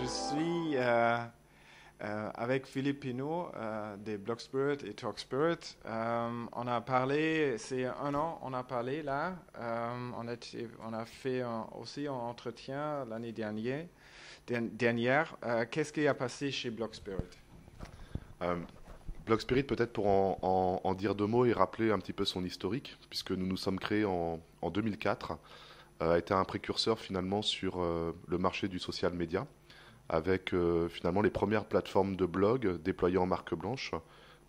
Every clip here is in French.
je suis euh, euh, avec Philippe Pinault euh, des Block et Talkspirit. Euh, on a parlé, c'est un an, on a parlé là. On a, on, a, fait aussi un entretien l'année dernière. dernière Qu'est-ce qui a passé chez Block Spirit Block Spirit, peut-être pour en, dire deux mots et rappeler un petit peu son historique, puisque nous nous sommes créés en, 2004 a été un précurseur finalement sur le marché du social média avec euh, finalement les premières plateformes de blog déployées en marque blanche, eh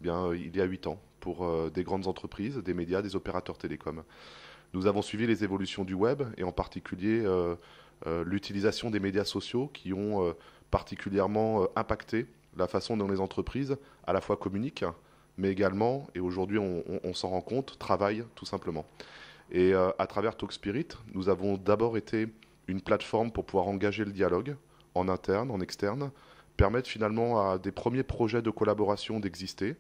bien, euh, il y a 8 ans, pour euh, des grandes entreprises, des médias, des opérateurs télécoms. Nous avons suivi les évolutions du web et en particulier l'utilisation des médias sociaux qui ont particulièrement impacté la façon dont les entreprises à la fois communiquent, mais également, et aujourd'hui on, s'en rend compte, travaillent tout simplement. Et à travers TalkSpirit, nous avons d'abord été une plateforme pour pouvoir engager le dialogue, en interne, en externe, permettent finalement à des premiers projets de collaboration d'exister,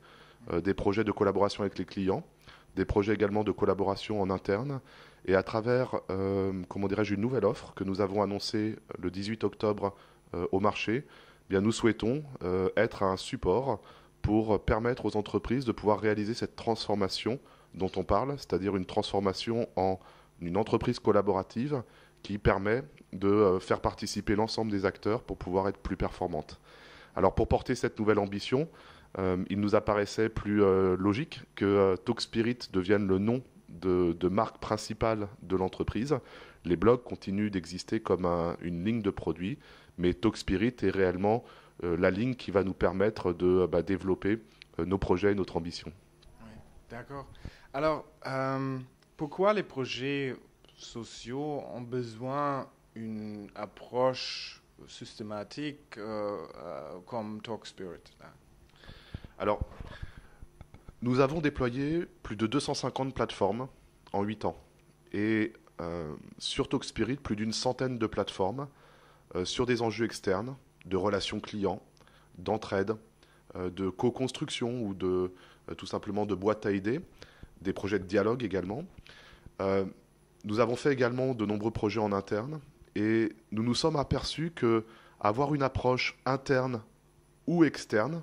euh, des projets de collaboration avec les clients, des projets également de collaboration en interne. Et à travers, euh, comment dirais-je, une nouvelle offre que nous avons annoncée le 18 octobre euh, au marché, eh bien, nous souhaitons être un support pour permettre aux entreprises de pouvoir réaliser cette transformation dont on parle, c'est-à-dire une transformation en une entreprise collaborative qui permet de euh, faire participer l'ensemble des acteurs pour pouvoir être plus performante. Alors pour porter cette nouvelle ambition, euh, il nous apparaissait plus euh, logique que TalkSpirit devienne le nom de, marque principale de l'entreprise. Les blogs continuent d'exister comme une ligne de produits, mais Talk est réellement la ligne qui va nous permettre de bah, développer nos projets et notre ambition. D'accord. Alors, pourquoi les projets sociaux ont besoin d'une approche systématique euh, euh, comme Talk Spirit hein. Alors, nous avons déployé plus de 250 plateformes en 8 ans. Et euh, sur Talk Spirit, plus d'une centaine de plateformes sur des enjeux externes, de relations clients, d'entraide, de co-construction ou de tout simplement de boîte à idées, des projets de dialogue également. Nous avons fait également de nombreux projets en interne et nous nous sommes aperçus que avoir une approche interne ou externe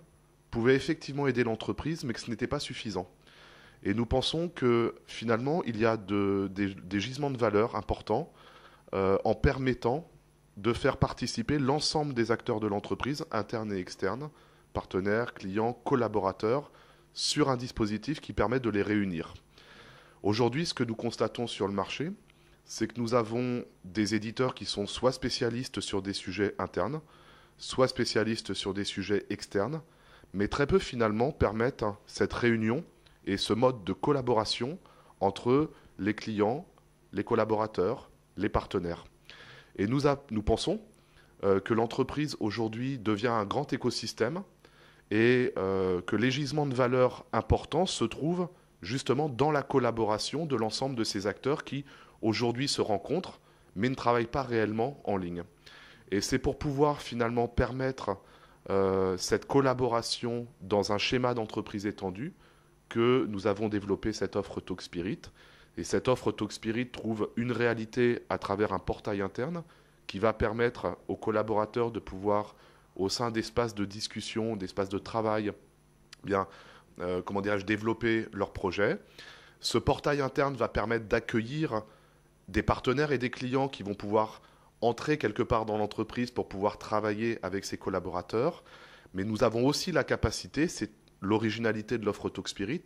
pouvait effectivement aider l'entreprise, mais que ce n'était pas suffisant. Et nous pensons que finalement, il y a des, gisements de valeur importants euh, en permettant de faire participer l'ensemble des acteurs de l'entreprise, internes et externes, partenaires, clients, collaborateurs, sur un dispositif qui permet de les réunir. Aujourd'hui, ce que nous constatons sur le marché, c'est que nous avons des éditeurs qui sont soit spécialistes sur des sujets internes, soit spécialistes sur des sujets externes, mais très peu finalement permettent cette réunion et ce mode de collaboration entre les clients, les collaborateurs, les partenaires. Et nous, pensons euh, que l'entreprise aujourd'hui devient un grand écosystème et euh, que les gisements de valeur importants se trouvent justement dans la collaboration de l'ensemble de ces acteurs qui aujourd'hui se rencontrent mais ne travaillent pas réellement en ligne. Et c'est pour pouvoir finalement permettre euh, cette collaboration dans un schéma d'entreprise étendu que nous avons développé cette offre Talk Spirit. Et cette offre Talk Spirit trouve une réalité à travers un portail interne qui va permettre aux collaborateurs de pouvoir, au sein d'espaces de discussion, d'espaces de travail, bien euh, comment dirais-je, développer leur projet. Ce portail interne va permettre d'accueillir des partenaires et des clients qui vont pouvoir entrer quelque part dans l'entreprise pour pouvoir travailler avec ses collaborateurs. Mais nous avons aussi la capacité, c'est l'originalité de l'offre TalkSpirit,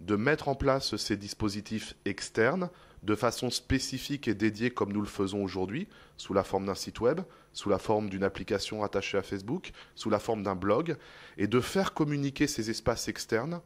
de mettre en place ces dispositifs externes de façon spécifique et dédiée comme nous le faisons aujourd'hui, sous la forme d'un site web, sous la forme d'une application attachée à Facebook, sous la forme d'un blog, et de faire communiquer ces espaces externes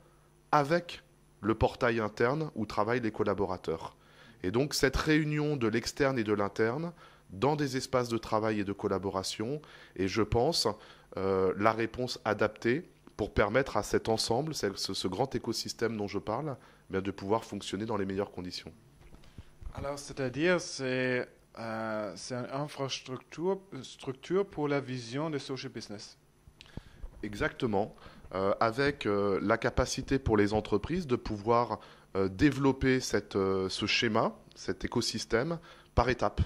avec le portail interne où travaillent les collaborateurs. Et donc cette réunion de l'externe et de l'interne dans des espaces de travail et de collaboration est, je pense, euh, la réponse adaptée pour permettre à cet ensemble, ce, ce grand écosystème dont je parle, eh bien de pouvoir fonctionner dans les meilleures conditions. Alors, c'est-à-dire, c'est euh, une infrastructure structure pour la vision des social business. Exactement, euh, avec euh, la capacité pour les entreprises de pouvoir développer ce schéma, cet écosystème par étapes.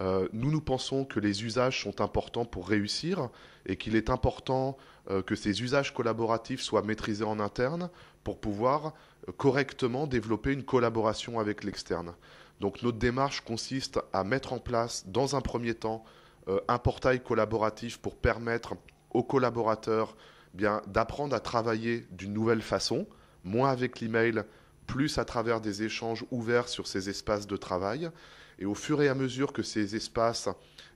Euh, nous, nous pensons que les usages sont importants pour réussir et qu'il est important euh, que ces usages collaboratifs soient maîtrisés en interne pour pouvoir euh, correctement développer une collaboration avec l'externe. Donc notre démarche consiste à mettre en place, dans un premier temps, un portail collaboratif pour permettre aux collaborateurs d'apprendre à travailler d'une nouvelle façon, moins avec l'email, plus à travers des échanges ouverts sur ces espaces de travail. Et au fur et à mesure que ces espaces,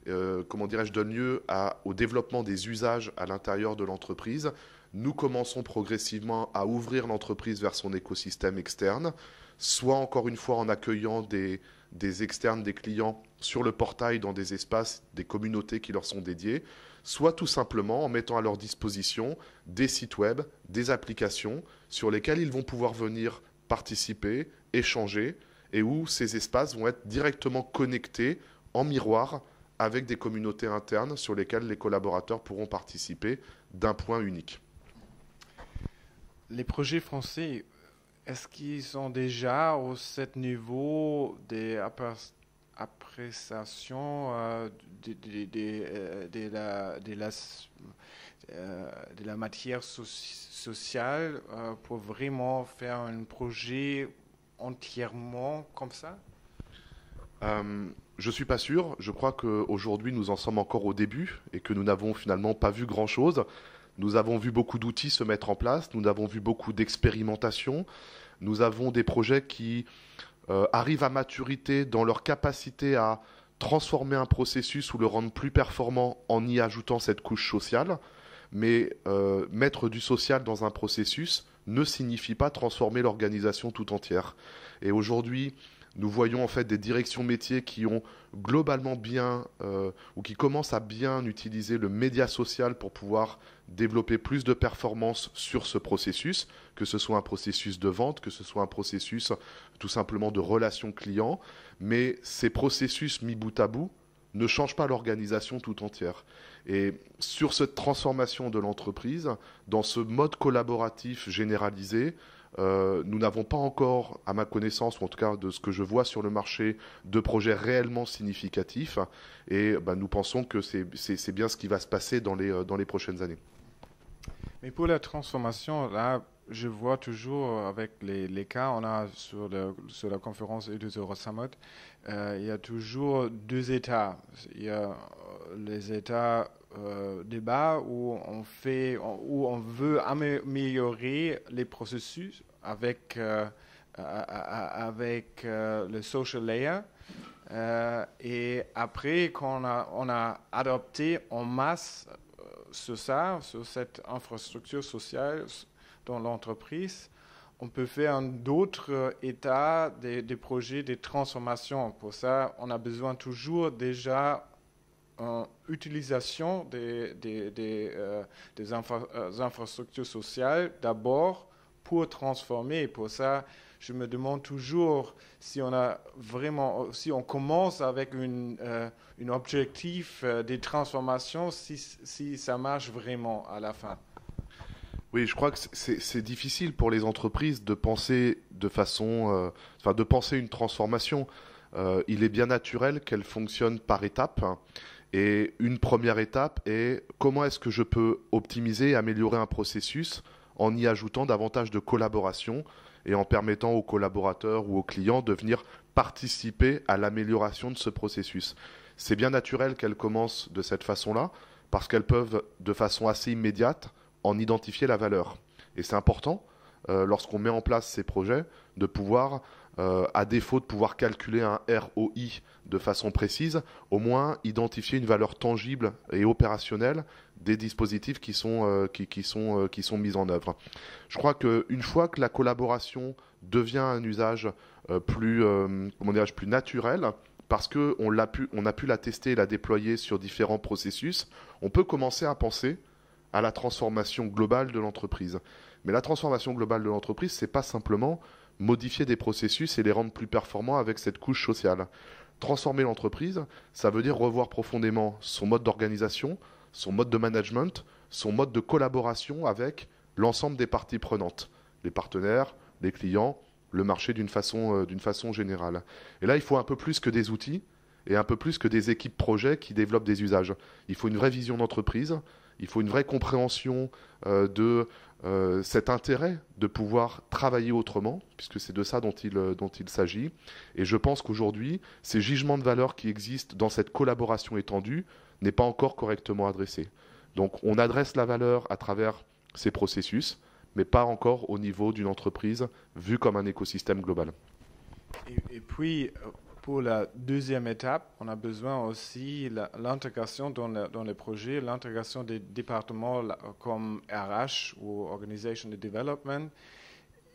euh, comment dirais-je, donnent lieu au développement des usages à l'intérieur de l'entreprise, nous commençons progressivement à ouvrir l'entreprise vers son écosystème externe, soit encore une fois en accueillant des externes, des clients sur le portail dans des espaces, des communautés qui leur sont dédiées, soit tout simplement en mettant à leur disposition des sites web, des applications sur lesquelles ils vont pouvoir venir participer, échanger, et où ces espaces vont être directement connectés en miroir avec des communautés internes sur lesquelles les collaborateurs pourront participer d'un point unique. Les projets français, est-ce qu'ils sont déjà au 7 niveau des appréciations euh, de, euh, euh, la, matière sociale pour vraiment faire un projet entièrement comme ça euh, Je suis pas sûr. Je crois qu'aujourd'hui, nous en sommes encore au début et que nous n'avons finalement pas vu grand-chose. Nous avons vu beaucoup d'outils se mettre en place, nous avons vu beaucoup d'expérimentations, nous avons des projets qui euh, arrivent à maturité dans leur capacité à transformer un processus ou le rendre plus performant en y ajoutant cette couche sociale. Mais euh, mettre du social dans un processus, ne signifie pas transformer l'organisation tout entière. Et aujourd'hui, nous voyons en fait des directions métiers qui ont globalement bien euh, ou qui commencent à bien utiliser le média social pour pouvoir développer plus de performances sur ce processus, que ce soit un processus de vente, que ce soit un processus tout simplement de relation client. Mais ces processus mis bout à bout ne change pas l'organisation tout entière. Et sur cette transformation de l'entreprise, dans ce mode collaboratif généralisé, euh, nous n'avons pas encore, à ma connaissance, ou en tout cas de ce que je vois sur le marché, de projets réellement significatifs. Et bah, nous pensons que c'est bien ce qui va se passer dans les, euh, dans les prochaines années. Mais pour la transformation, là, je vois toujours euh, avec les, cas, on a sur, la conférence et Euro Summit, euh, il y a toujours deux états. Il y a euh, les états euh, débat où on fait, où on veut améliorer les processus avec, avec le social layer. et après, on a, on a adopté en masse ce ça, sur cette infrastructure sociale, dans l'entreprise, on peut faire d'autres euh, états des, des, projets, des transformations. Pour ça, on a besoin toujours déjà en euh, utilisation des, des, euh, infrastructures sociales d'abord pour transformer. Pour ça, je me demande toujours si on a vraiment, si on commence avec un objectif des transformations, si ça marche vraiment à la fin. Oui, je crois que c'est difficile pour les entreprises de penser de façon, euh, enfin, de penser une transformation. Euh, il est bien naturel qu'elle fonctionne par étapes. Hein. Et une première étape est comment est-ce que je peux optimiser et améliorer un processus en y ajoutant davantage de collaboration et en permettant aux collaborateurs ou aux clients de venir participer à l'amélioration de ce processus. C'est bien naturel qu'elles commencent de cette façon-là parce qu'elles peuvent de façon assez immédiate en identifier la valeur. Et c'est important, euh, lorsqu'on met en place ces projets, de pouvoir, euh, à défaut de pouvoir calculer un ROI de façon précise, au moins identifier une valeur tangible et opérationnelle des dispositifs qui sont, euh, qui, sont, qui sont mis en œuvre. Je crois qu'une fois que la collaboration devient un usage plus, comment plus naturel, parce qu'on a pu la tester et la déployer sur différents processus, on peut commencer à penser à la transformation globale de l'entreprise. Mais la transformation globale de l'entreprise, c'est pas simplement modifier des processus et les rendre plus performants avec cette couche sociale. Transformer l'entreprise, ça veut dire revoir profondément son mode d'organisation, son mode de management, son mode de collaboration avec l'ensemble des parties prenantes, les partenaires, les clients, le marché d'une façon, euh, façon générale. Et là, il faut un peu plus que des outils et un peu plus que des équipes projets qui développent des usages. Il faut une vraie vision d'entreprise, il faut une vraie compréhension euh, de euh, cet intérêt de pouvoir travailler autrement, puisque c'est de ça dont il, euh, s'agit. Et je pense qu'aujourd'hui, ces jugements de valeur qui existent dans cette collaboration étendue n'est pas encore correctement adressé. Donc on adresse la valeur à travers ces processus, mais pas encore au niveau d'une entreprise vue comme un écosystème global. et puis, pour la deuxième étape, on a besoin aussi l'intégration dans, les projets, l'intégration des départements comme RH ou Organization Development.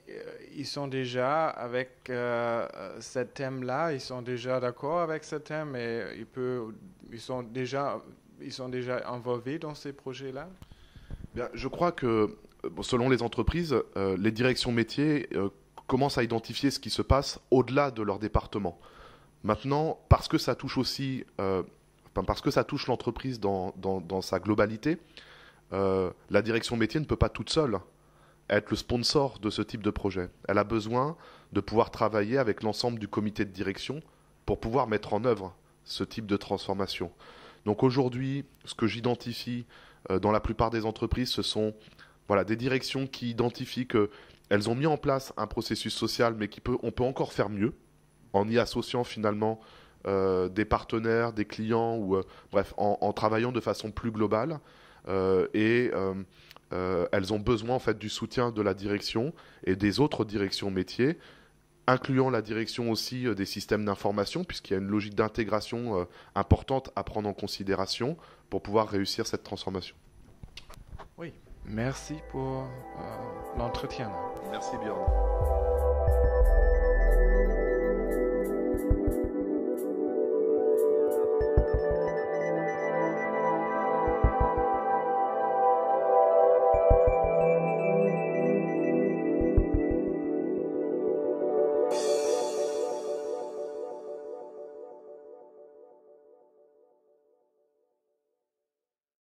Euh, ils sont déjà avec cet euh, ce thème-là, ils sont déjà d'accord avec ce thème et ils, ils, sont, déjà, ils sont déjà involvés dans ces projets-là Je crois que euh, selon les entreprises, les directions métiers commencent à identifier ce qui se passe au-delà de leur département. Maintenant, parce que ça touche aussi, euh, parce que ça touche l'entreprise dans, sa globalité, euh, la direction métier ne peut pas toute seule être le sponsor de ce type de projet. Elle a besoin de pouvoir travailler avec l'ensemble du comité de direction pour pouvoir mettre en œuvre ce type de transformation. Donc aujourd'hui, ce que j'identifie euh, dans la plupart des entreprises, ce sont voilà, des directions qui identifient qu'elles ont mis en place un processus social, mais qu'on peut encore faire mieux en y associant finalement euh, des partenaires, des clients, ou euh, bref, en, travaillant de façon plus globale. Euh, et elles ont besoin en fait du soutien de la direction et des autres directions métiers, incluant la direction aussi des systèmes d'information, puisqu'il y a une logique d'intégration importante à prendre en considération pour pouvoir réussir cette transformation. Oui, merci pour l'entretien. Merci Bjorn.